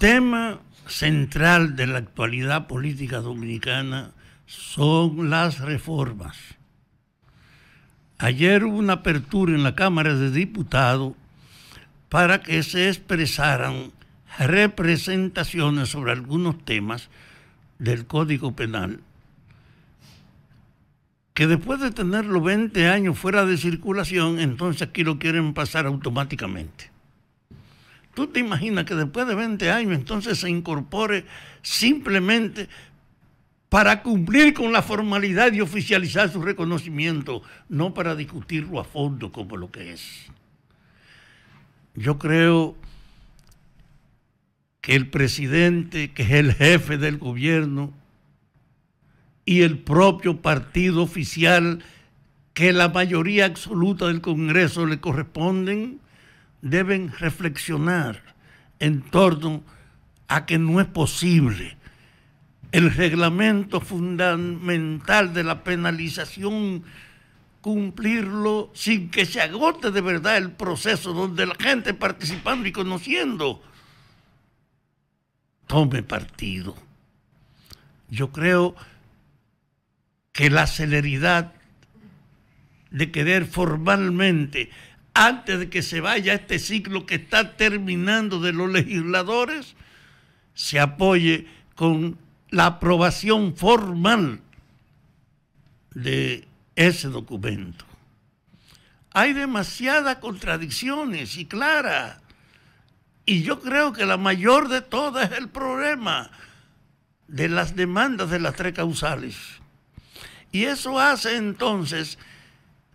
tema central de la actualidad política dominicana son las reformas. Ayer hubo una apertura en la Cámara de Diputados para que se expresaran representaciones sobre algunos temas del Código Penal, que después de tenerlo 20 años fuera de circulación, entonces aquí lo quieren pasar automáticamente. ¿Tú te imaginas que después de 20 años entonces se incorpore simplemente para cumplir con la formalidad y oficializar su reconocimiento, no para discutirlo a fondo como lo que es? Yo creo que el presidente, que es el jefe del gobierno, y el propio partido oficial que la mayoría absoluta del Congreso le corresponden, deben reflexionar en torno a que no es posible el reglamento fundamental de la penalización cumplirlo sin que se agote de verdad el proceso donde la gente participando y conociendo tome partido. Yo creo que la celeridad de querer formalmente antes de que se vaya este ciclo que está terminando de los legisladores, se apoye con la aprobación formal de ese documento. Hay demasiadas contradicciones y claras. Y yo creo que la mayor de todas es el problema de las demandas de las tres causales. Y eso hace entonces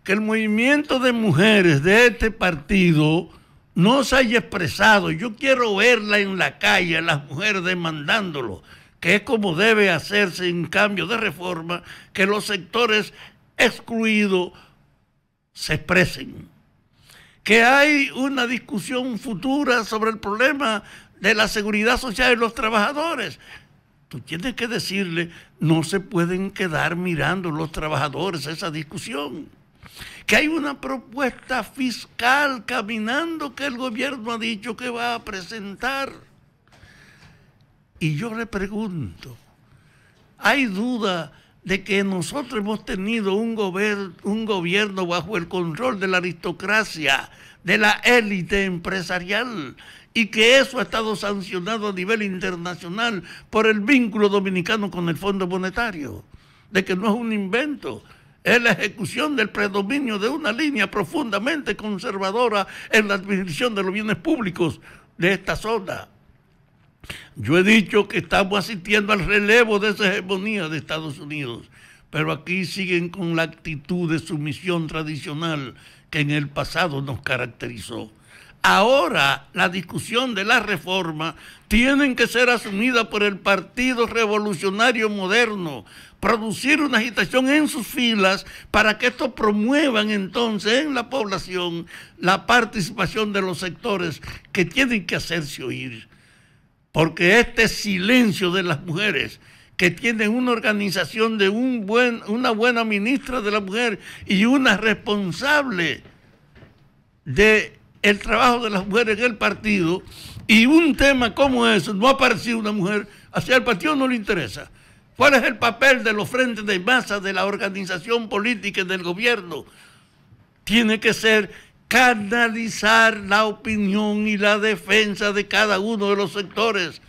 que el movimiento de mujeres de este partido no se haya expresado. Yo quiero verla en la calle, las mujeres demandándolo, que es como debe hacerse en cambio de reforma, que los sectores excluidos se expresen. Que hay una discusión futura sobre el problema de la seguridad social de los trabajadores. Tú tienes que decirle, no se pueden quedar mirando los trabajadores esa discusión que hay una propuesta fiscal caminando que el gobierno ha dicho que va a presentar. Y yo le pregunto, ¿hay duda de que nosotros hemos tenido un, gobierno bajo el control de la aristocracia, de la élite empresarial? Y que eso ha estado sancionado a nivel internacional por el vínculo dominicano con el Fondo Monetario, de que no es un invento, es la ejecución del predominio de una línea profundamente conservadora en la administración de los bienes públicos de esta zona. Yo he dicho que estamos asistiendo al relevo de esa hegemonía de Estados Unidos, pero aquí siguen con la actitud de sumisión tradicional que en el pasado nos caracterizó ahora la discusión de la reforma tiene que ser asumida por el Partido Revolucionario Moderno, producir una agitación en sus filas para que esto promuevan entonces en la población la participación de los sectores que tienen que hacerse oír. Porque este silencio de las mujeres que tienen una organización de un buen, una buena ministra de la mujer y una responsable de el trabajo de las mujeres en el partido y un tema como eso no ha aparecido una mujer, hacia el partido no le interesa. ¿Cuál es el papel de los frentes de masa de la organización política y del gobierno? Tiene que ser canalizar la opinión y la defensa de cada uno de los sectores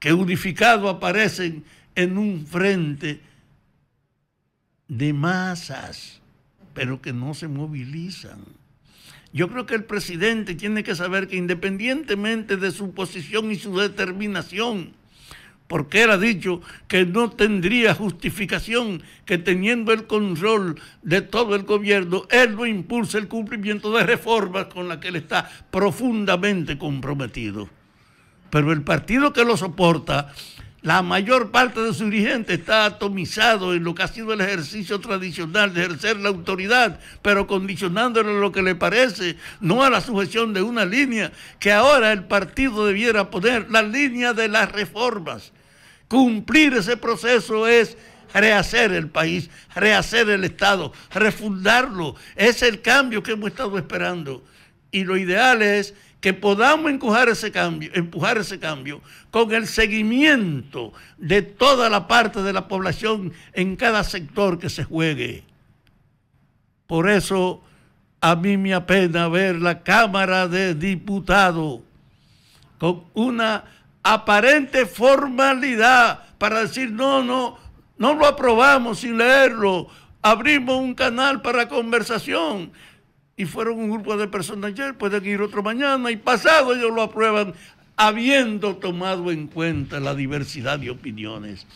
que unificados aparecen en un frente de masas, pero que no se movilizan. Yo creo que el presidente tiene que saber que independientemente de su posición y su determinación, porque él ha dicho que no tendría justificación que teniendo el control de todo el gobierno, él no impulse el cumplimiento de reformas con las que él está profundamente comprometido. Pero el partido que lo soporta la mayor parte de su dirigente está atomizado en lo que ha sido el ejercicio tradicional de ejercer la autoridad, pero condicionándolo a lo que le parece, no a la sujeción de una línea, que ahora el partido debiera poner, la línea de las reformas. Cumplir ese proceso es rehacer el país, rehacer el Estado, refundarlo. Es el cambio que hemos estado esperando. Y lo ideal es que podamos empujar ese cambio, empujar ese cambio con el seguimiento de toda la parte de la población en cada sector que se juegue. Por eso a mí me apena ver la Cámara de Diputados con una aparente formalidad para decir, no, no, no lo aprobamos sin leerlo, abrimos un canal para conversación y fueron un grupo de personas ayer, pueden ir otro mañana y pasado ellos lo aprueban habiendo tomado en cuenta la diversidad de opiniones.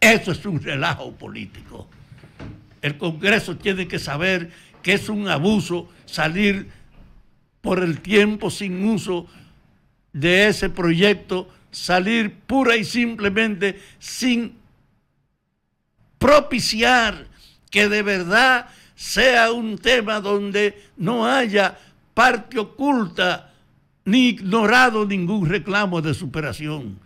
Eso es un relajo político. El Congreso tiene que saber que es un abuso salir por el tiempo sin uso de ese proyecto, salir pura y simplemente sin propiciar que de verdad sea un tema donde no haya parte oculta ni ignorado ningún reclamo de superación.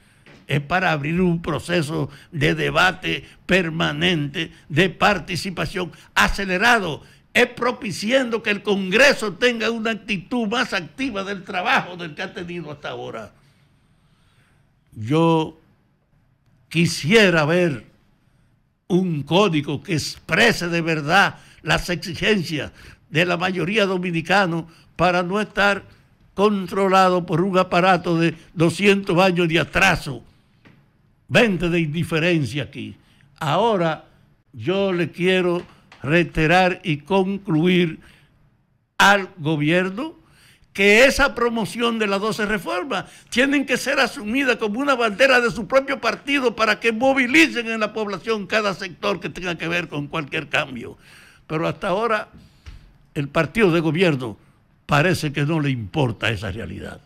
Es para abrir un proceso de debate permanente, de participación acelerado. Es propiciando que el Congreso tenga una actitud más activa del trabajo del que ha tenido hasta ahora. Yo quisiera ver un código que exprese de verdad las exigencias de la mayoría dominicano para no estar controlado por un aparato de 200 años de atraso, 20 de indiferencia aquí. Ahora yo le quiero reiterar y concluir al gobierno que esa promoción de las 12 reformas tienen que ser asumida como una bandera de su propio partido para que movilicen en la población cada sector que tenga que ver con cualquier cambio. Pero hasta ahora el partido de gobierno parece que no le importa esa realidad.